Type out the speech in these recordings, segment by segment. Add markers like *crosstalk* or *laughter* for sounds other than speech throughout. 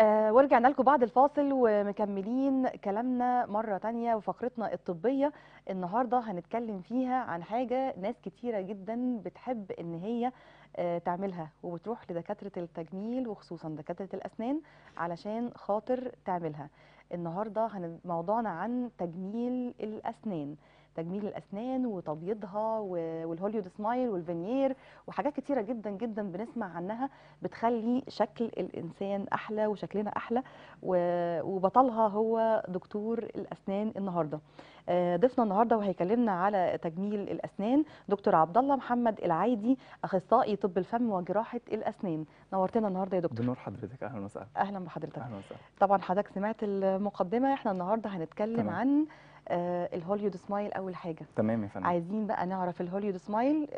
آه، ورجعنا لكم بعد الفاصل ومكملين كلامنا مرة تانية وفقرتنا الطبية النهاردة هنتكلم فيها عن حاجة ناس كتيرة جدا بتحب ان هي آه، تعملها وبتروح لدكاترة التجميل وخصوصا دكاترة الأسنان علشان خاطر تعملها النهاردة موضوعنا عن تجميل الأسنان تجميل الاسنان وتبييضها والهوليود سمايل والفينير وحاجات كتيره جدا جدا بنسمع عنها بتخلي شكل الانسان احلى وشكلنا احلى وبطلها هو دكتور الاسنان النهارده آه، ضيفنا النهارده وهيكلمنا على تجميل الاسنان دكتور عبد الله محمد العايدي اخصائي طب الفم وجراحه الاسنان نورتنا النهارده يا دكتور بنور حضرتك اهلا وسهلا اهلا بحضرتك اهلا وسهلا طبعا حضرتك سمعت المقدمه احنا النهارده هنتكلم تمام. عن آه، الهوليود سمايل اول حاجه تمام يا فندم عايزين بقى نعرف الهوليود آه، سمايل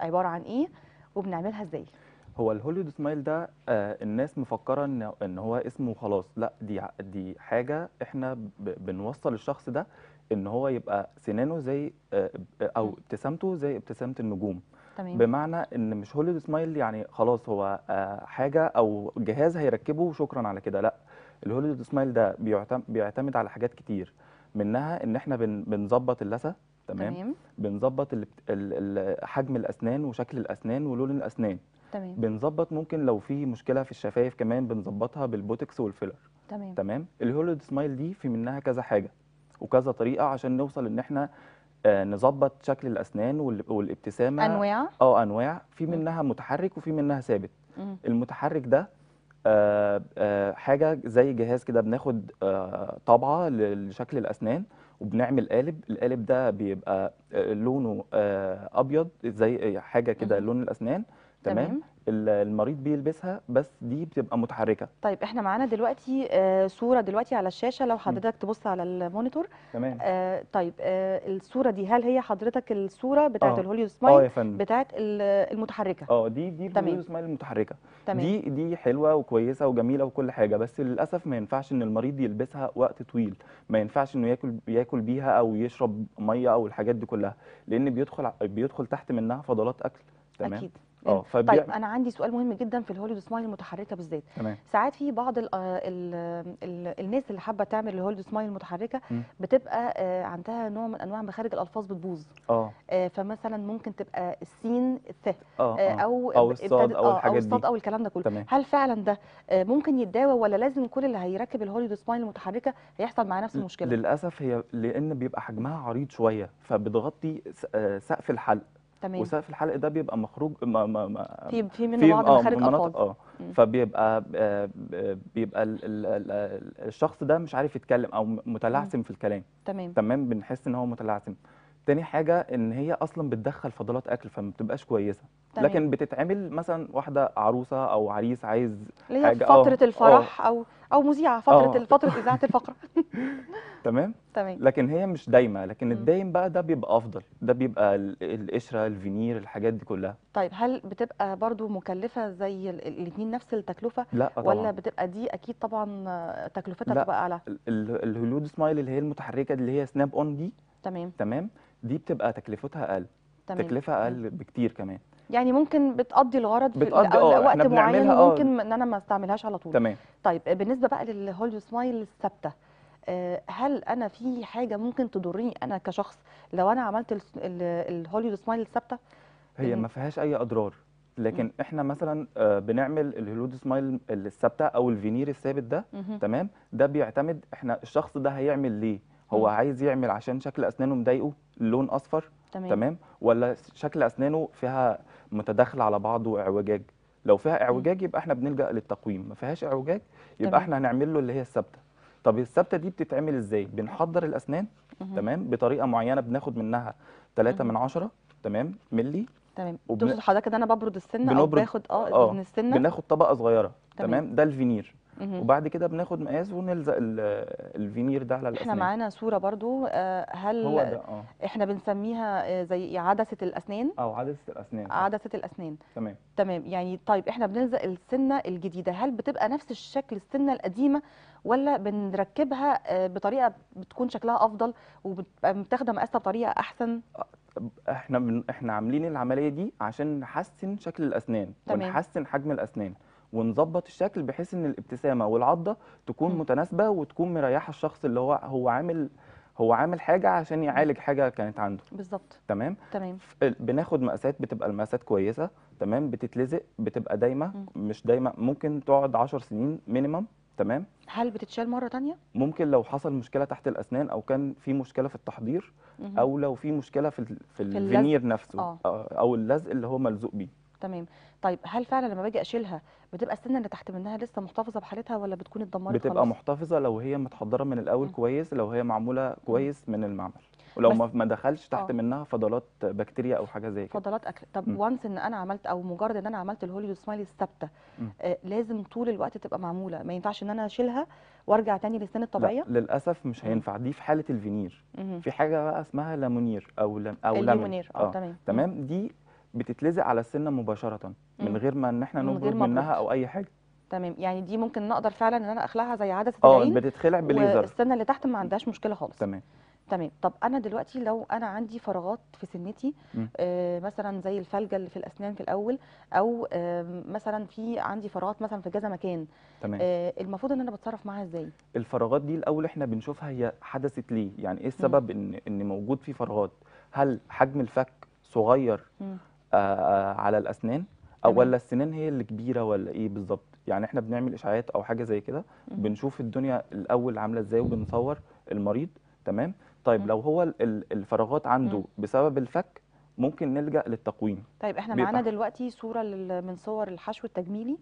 عباره عن ايه وبنعملها ازاي هو الهوليود سمايل ده آه الناس مفكره ان ان هو اسمه خلاص لا دي دي حاجه احنا بنوصل الشخص ده ان هو يبقى سنانه زي آه او ابتسامته زي ابتسامه النجوم تمام. بمعنى ان مش هوليود سمايل يعني خلاص هو آه حاجه او جهاز هيركبه وشكرا على كده لا الهوليود سمايل ده بيعتمد على حاجات كتير منها ان احنا بنظبط اللثه تمام, تمام. بنظبط حجم الاسنان وشكل الاسنان ولون الاسنان تمام بنظبط ممكن لو في مشكله في الشفايف كمان بنظبطها بالبوتكس والفيلر تمام تمام الهولود سمايل دي في منها كذا حاجه وكذا طريقه عشان نوصل ان احنا آه نظبط شكل الاسنان والابتسامه انواع اه انواع في منها متحرك وفي منها ثابت المتحرك ده آه، آه، حاجه زي جهاز كده بناخد آه، طبعه لشكل الاسنان وبنعمل قالب القالب ده بيبقى لونه ابيض زي حاجه كده لون الاسنان تمام, تمام. المريض بيلبسها بس دي بتبقى متحركه طيب احنا معانا دلوقتي آه، صوره دلوقتي على الشاشه لو حضرتك تبص على المونيتور تمام آه، طيب آه، الصوره دي هل هي حضرتك الصوره بتاعه الهوليو سمايل بتاعه المتحركه اه دي دي الهوليو سمايل المتحركه تمام. دي دي حلوه وكويسه وجميله وكل حاجه بس للاسف ما ينفعش ان المريض يلبسها وقت طويل ما ينفعش انه ياكل ياكل بيها او يشرب ميه او الحاجات دي كلها لان بيدخل بيدخل تحت منها فضلات اكل تمام أكيد. آه، يعني فبيع... طيب انا عندي سؤال مهم جدا في الهوليود سمايل المتحركه بالذات ساعات في بعض الـ الـ الـ الناس اللي حابه تعمل الهوليود سمايل المتحركه مم. بتبقى آه، عندها نوع من انواع مخارج الالفاظ بتبوظ اه, آه، فمثلا ممكن تبقى السين آه او او الصاد او الحاجات او الصاد او الكلام ده كله تمام. هل فعلا ده ممكن يتداوى ولا لازم كل اللي هيركب الهوليود سمايل المتحركه هيحصل معاه نفس المشكله للاسف هي لان بيبقى حجمها عريض شويه فبتغطي سقف الحلق تمام وسقف الحلق ده بيبقى مخروج ما ما ما في في منه بعض آه مخارج اه فبيبقى آه، بيبقى الـ الـ الـ الشخص ده مش عارف يتكلم او متلعثم في الكلام تمام تمام بنحس ان هو متلعثم تاني حاجه ان هي اصلا بتدخل فضلات اكل فما بتبقاش كويسه تمام. لكن بتتعمل مثلا واحده عروسه او عريس عايز اللي هي آه، فتره أوه. الفرح أوه. او او مذيعه فتره آه. فتره اذاعه الفقره *laughs* تمام تمام لكن هي مش دايمه لكن الدايم بقى ده بيبقى افضل ده بيبقى القشره الفينير الحاجات دي كلها طيب هل بتبقى برضو مكلفه زي الاثنين نفس التكلفه لا طبعا. ولا بتبقى دي اكيد طبعا تكلفتها بتبقى اعلى الهوليود سمايل اللي هي المتحركه اللي هي سناب اون دي تمام تمام دي بتبقى تكلفتها اقل تمام. تكلفه اقل بكتير كمان يعني ممكن بتقضي الغرض في بتقضي آه، وقت معين آه. ممكن ان انا ما استعملهاش على طول تمام طيب بالنسبه بقى للهولد سمايل الثابته آه، هل انا في حاجه ممكن تضرني انا كشخص لو انا عملت الهوليود سمايل الثابته هي يعني ما فيهاش اي اضرار لكن مم. احنا مثلا بنعمل الهوليود سمايل الثابته او الفينير الثابت ده مم. تمام ده بيعتمد احنا الشخص ده هيعمل ليه هو مم. عايز يعمل عشان شكل اسنانه مضايقه لون اصفر تمام. تمام ولا شكل اسنانه فيها متداخل على بعضه اعوجاج لو فيها اعوجاج يبقى احنا بنلجا للتقويم ما فيهاش اعوجاج يبقى طبعا. احنا هنعمل له اللي هي الثابته طب الثابته دي بتتعمل ازاي بنحضر الاسنان مه. تمام بطريقه معينه بناخد منها 3 من 10 تمام ملي تمام وبن... تقصد حضرتك ان انا ببرد السنه او باخد اه, آه. من السنه بناخد طبقه صغيره تمام, تمام. ده الفينير وبعد كده بناخد مقاس ونلزق الفينير ده على الاسنان احنا معانا صوره برضو آه، هل هو ده اه احنا بنسميها آه، زي عدسه الاسنان او عدسه الاسنان عدسه الاسنان تمام تمام يعني طيب احنا بنلزق السنه الجديده هل بتبقى نفس الشكل السنه القديمه ولا بنركبها آه، بطريقه بتكون شكلها افضل وبتبقى متاخده مقاسها بطريقه احسن احنا من احنا عاملين العمليه دي عشان نحسن شكل الاسنان تمام. ونحسن حجم الاسنان ونظبط الشكل بحيث ان الابتسامه والعضه تكون متناسبه وتكون مريحه الشخص اللي هو هو عامل هو عامل حاجه عشان يعالج حاجه كانت عنده بالظبط تمام تمام بناخد مقاسات بتبقى المقاسات كويسه تمام بتتلزق بتبقى دايمه م. مش دايمه ممكن تقعد 10 سنين مينيمم تمام هل بتتشال مره تانية ممكن لو حصل مشكله تحت الاسنان او كان في مشكله في التحضير او لو في مشكله في في الفينير نفسه آه. او اللزق اللي هو ملزوق بيه تمام طيب هل فعلا لما باجي اشيلها بتبقى السنه اللي تحت منها لسه محتفظه بحالتها ولا بتكون اتدمرت بتبقى محتفظه لو هي متحضره من الاول م. كويس لو هي معموله كويس من المعمل ولو ما دخلش تحت آه. منها فضلات بكتيريا او حاجه زي كده فضلات اكل طب م. وانس ان انا عملت او مجرد ان انا عملت الهوليو سمايل الثابته آه لازم طول الوقت تبقى معموله ما ينفعش ان انا اشيلها وارجع تاني للسن الطبيعيه لا للاسف مش هينفع دي في حاله الفينير م. في حاجه بقى اسمها لامونير او لم او لامونير آه،, اه تمام تمام دي بتتلزق على السنه مباشره من غير ما ان احنا نبرد من منها او اي حاجه تمام يعني دي ممكن نقدر فعلا ان انا اخلعها زي عدسه العين اه بتتخلع بالليزر السنه اللي تحت ما عندهاش مشكله خالص تمام تمام طب انا دلوقتي لو انا عندي فراغات في سنتي آه مثلا زي الفلجه اللي في الاسنان في الاول او آه مثلا في عندي فراغات مثلا في كذا مكان تمام آه المفروض ان انا بتصرف معاها ازاي الفراغات دي الاول احنا بنشوفها هي حدثت ليه يعني ايه السبب مم. ان ان موجود في فراغات هل حجم الفك صغير مم. آه، آه، على الاسنان او ولا السنان هي اللي كبيره ولا ايه بالظبط يعني احنا بنعمل اشعاعات او حاجه زي كده بنشوف الدنيا الاول عامله ازاي وبنصور المريض تمام طيب لو هو الفراغات عنده بسبب الفك ممكن نلجا للتقويم طيب احنا معانا دلوقتي صوره من صور الحشو التجميلي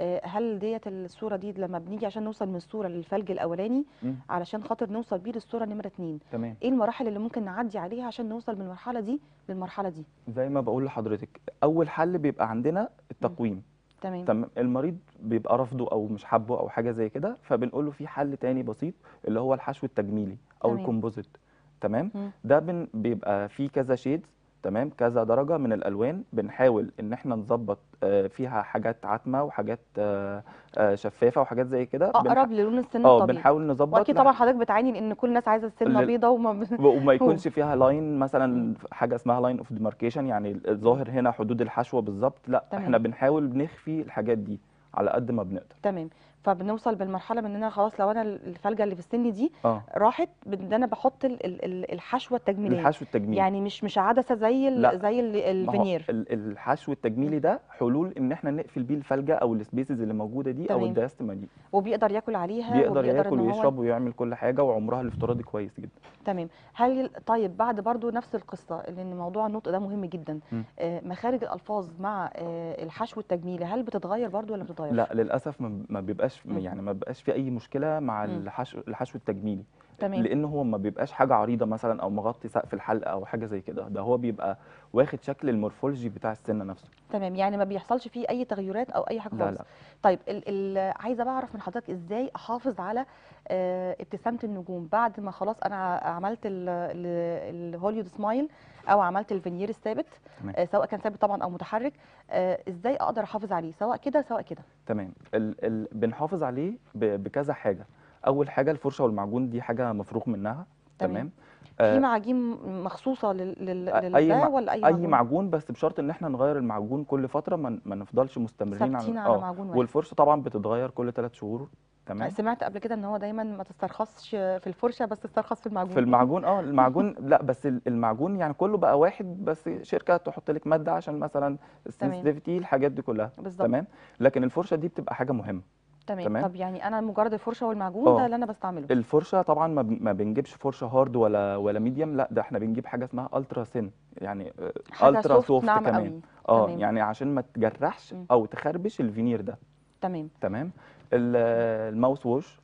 آه، هل ديت الصوره دي لما بنيجي عشان نوصل من الصوره للفلج الاولاني مم. علشان خاطر نوصل بيه للصوره نمره 2 تمام ايه المراحل اللي ممكن نعدي عليها عشان نوصل من المرحله دي للمرحله دي زي ما بقول لحضرتك اول حل بيبقى عندنا التقويم تمام تمام المريض بيبقى رافضه او مش حابه او حاجه زي كده فبنقول له في حل تاني بسيط اللي هو الحشو التجميلي او الكومبوزيت تمام مم. ده بيبقى فيه كذا شيدز تمام كذا درجه من الالوان بنحاول ان احنا نظبط آه، فيها حاجات عتمه وحاجات آه، آه، شفافه وحاجات زي كده اقرب للون السن الطبيعي اه بنحاول نظبط واكيد طبعا حضرتك بتعاني لان كل الناس عايزه السنه لل... بيضه وما ب... *laughs* وما يكونش *laughs* فيها لاين مثلا حاجه اسمها لاين اوف ديماركيشن يعني الظاهر هنا حدود الحشوه بالظبط لا تمام. احنا بنحاول نخفي الحاجات دي على قد ما بنقدر تمام فبنوصل بالمرحله من ان انا خلاص لو انا الفلجه اللي في السن دي آه. راحت ان انا بحط الـ الـ الحشوه التجميليه الحشو التجميلي يعني مش مش عدسه زي لا. زي الفينير الحشو التجميلي ده حلول ان احنا نقفل بيه الفلجه او السبيسز اللي موجوده دي تمام. او الدياستما دي وبيقدر ياكل عليها بيقدر, وبيقدر ياكل ويشرب ويعمل كل حاجه وعمرها الافتراضي كويس جدا تمام هل طيب بعد برضو نفس القصه لان موضوع النطق ده مهم جدا آه مخارج الالفاظ مع آه الحشو التجميلي هل بتتغير برضو ولا بتتغير لا للاسف ما بيبقاش بقاش يعني ما بقاش في اي مشكله مع الحشو الحشو التجميلي تمام. لان هو ما بيبقاش حاجه عريضه مثلا او مغطي سقف الحلقه او حاجه زي كده ده هو بيبقى واخد شكل المورفولوجي بتاع السنه نفسه تمام يعني ما بيحصلش فيه اي تغيرات او اي حاجه خالص لا لا. طيب ال ال عايزه بقى اعرف من حضرتك ازاي احافظ على آه، ابتسامه النجوم بعد ما خلاص انا عملت الهوليود سمايل او عملت الفينير الثابت آه سواء كان ثابت طبعا او متحرك آه ازاي اقدر احافظ عليه سواء كده سواء كده تمام ال ال بنحافظ عليه بكذا حاجه اول حاجه الفرشه والمعجون دي حاجه مفروغ منها تمام, تمام. في آه، معاجين مخصوصه لل آه، أي مع... ولا اي معجون؟ اي معجون بس بشرط ان احنا نغير المعجون كل فتره ما, ما نفضلش مستمرين على, على آه، معجون واحد. والفرشه طبعا بتتغير كل ثلاث شهور تمام سمعت قبل كده ان هو دايما ما تسترخصش في الفرشه بس تسترخص في المعجون في المعجون اه المعجون *laughs* لا بس المعجون يعني كله بقى واحد بس شركه تحط لك ماده عشان مثلا السنسيتيفيتي الحاجات دي كلها بالزبط. تمام لكن الفرشه دي بتبقى حاجه مهمه تمام. تمام طب يعني انا مجرد الفرشه والمعجون ده آه. اللي انا بستعمله الفرشه طبعا ما, بنجيبش فرشه هارد ولا ولا ميديوم لا ده احنا بنجيب حاجه اسمها الترا سن يعني حاجة الترا سوفت نعم كمان اه يعني عشان ما تجرحش او تخربش الفينير ده تمام تمام الماوس ووش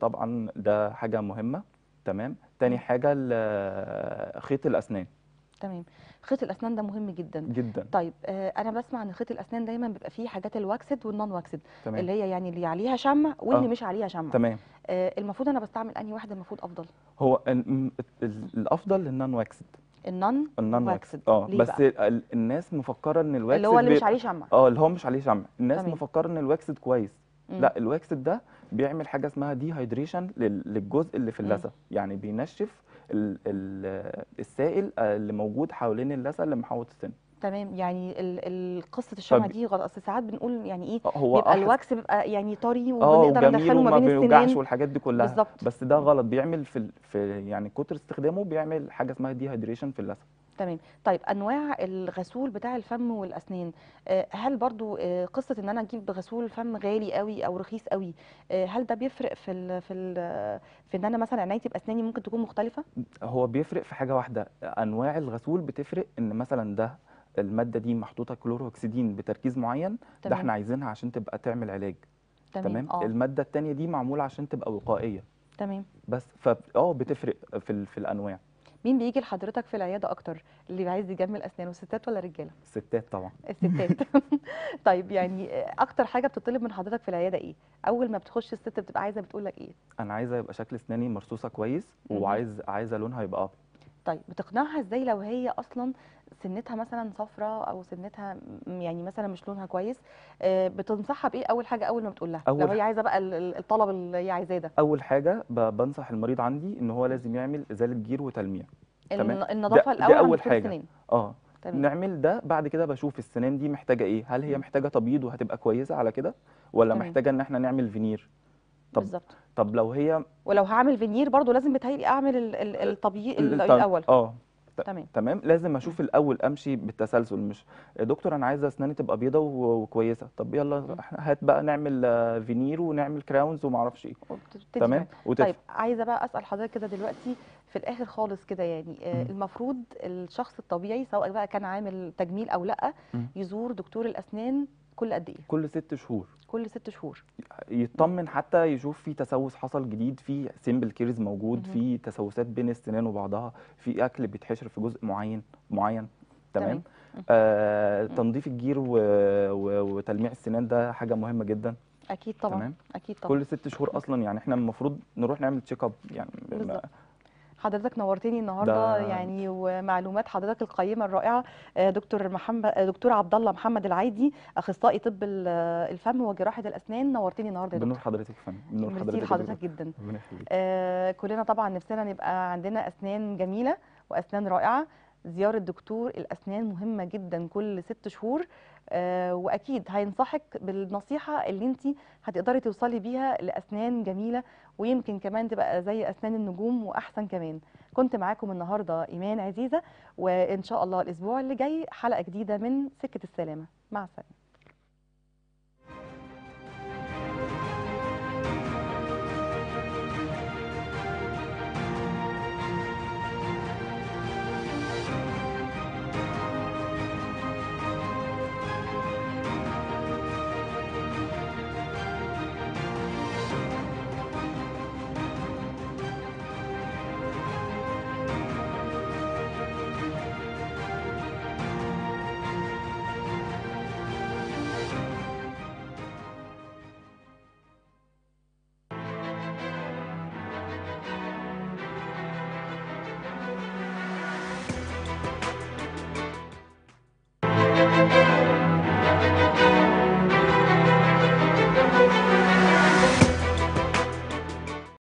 طبعا ده حاجه مهمه تمام تاني حاجه خيط الاسنان تمام خيط الاسنان ده مهم جدا جدا طيب آه انا بسمع ان خيط الاسنان دايما بيبقى فيه حاجات الواكسد والنون واكسد اللي هي يعني اللي عليها شمع واللي آه. مش عليها شمع تمام آه المفروض انا بستعمل انهي واحده المفروض افضل هو الافضل النون واكسد النون النون واكسد اه بس بقى؟ الناس مفكره ان الواكسد اللي هو اللي مش عليه شمع اه اللي هو مش عليه شمع الناس تمام. مفكره ان الواكسد كويس مم. لا الواكسد ده بيعمل حاجه اسمها دي هايدريشن للجزء اللي في اللثه يعني بينشف السائل آه، اللي موجود حوالين اللثه اللي محوط السن تمام يعني قصه الشمع دي غلط اصل ساعات بنقول يعني ايه آه، هو بيبقى الواكس آه، بيبقى يعني طري وبنقدر ندخله ما بين السنين والحاجات دي كلها بالزبط. بس ده غلط بيعمل في, في يعني كتر استخدامه بيعمل حاجه اسمها ديهايدريشن في اللثه تمام طيب انواع الغسول بتاع الفم والاسنان آه، هل برضو آه، قصه ان انا اجيب غسول فم غالي قوي او رخيص قوي آه، هل ده بيفرق في الـ في الـ في ان انا مثلا عنايتي باسناني ممكن تكون مختلفه هو بيفرق في حاجه واحده انواع الغسول بتفرق ان مثلا ده الماده دي محطوطه كلوروكسيدين بتركيز معين تمام. ده احنا عايزينها عشان تبقى تعمل علاج تمام, تمام؟ آه. الماده الثانيه دي معموله عشان تبقى وقائيه تمام بس فاه اه بتفرق في في الانواع مين بيجي لحضرتك في العياده اكتر اللي عايز يجمل اسنانه ستات ولا رجاله ستات طبعا الستات *laughs* *laughs* طيب يعني اكتر حاجه بتطلب من حضرتك في العياده ايه اول ما بتخش الست بتبقى عايزه بتقول لك ايه انا عايزه يبقى شكل اسناني مرصوصه كويس وعايز عايزه لونها يبقى طيب بتقنعها ازاي لو هي اصلا سنتها مثلا صفراء او سنتها يعني مثلا مش لونها كويس آه، بتنصحها بايه اول حاجه اول ما بتقول لها لو هي عايزه بقى الطلب اللي هي عايزاه ده اول حاجه بنصح المريض عندي ان هو لازم يعمل ازاله جير وتلميع تمام النظافه الاول اول حاجه السنين. اه تمام. نعمل ده بعد كده بشوف السنان دي محتاجه ايه هل هي محتاجه تبييض وهتبقى كويسه على كده ولا تمام. محتاجه ان احنا نعمل فينير طب بالظبط طب لو هي ولو هعمل فينير برضو لازم بتهيألي اعمل آه، التبييض الاول اه تمام تمام لازم اشوف الاول امشي بالتسلسل مش دكتور انا عايزه اسناني تبقى بيضه وكويسه طب يلا احنا هات بقى نعمل فينير آه، ونعمل كراونز وما اعرفش ايه تمام وتدفع. طيب عايزه بقى اسال حضرتك كده دلوقتي في الاخر خالص كده يعني آه المفروض الشخص الطبيعي سواء بقى كان عامل تجميل او لا يزور دكتور الاسنان كل قد ايه كل ست شهور كل ست شهور يطمن حتى يشوف في تسوس حصل جديد في سيمبل كيرز موجود في تسوسات بين السنان وبعضها في اكل بيتحشر في جزء معين معين تمام, آه تنظيف الجير و... و... وتلميع السنان ده حاجه مهمه جدا اكيد طبعا تمام؟ اكيد طبعا كل ست شهور اصلا يعني احنا المفروض نروح نعمل تشيك اب يعني بالظبط حضرتك نورتني النهارده يعني ومعلومات حضرتك القيمه الرائعه آه، دكتور محمد آه، دكتور عبد الله محمد العادي اخصائي طب الفم وجراحه الاسنان نورتني النهارده بنور حضرتك فن بنور حضرتك, حضرتك جدا آه كلنا طبعا نفسنا نبقى عندنا اسنان جميله واسنان رائعه زيارة دكتور الأسنان مهمة جدا كل ست شهور آه، وأكيد هينصحك بالنصيحة اللي أنت هتقدري توصلي بيها لأسنان جميلة ويمكن كمان تبقى زي أسنان النجوم وأحسن كمان كنت معاكم النهاردة إيمان عزيزة وإن شاء الله الأسبوع اللي جاي حلقة جديدة من سكة السلامة مع السلامة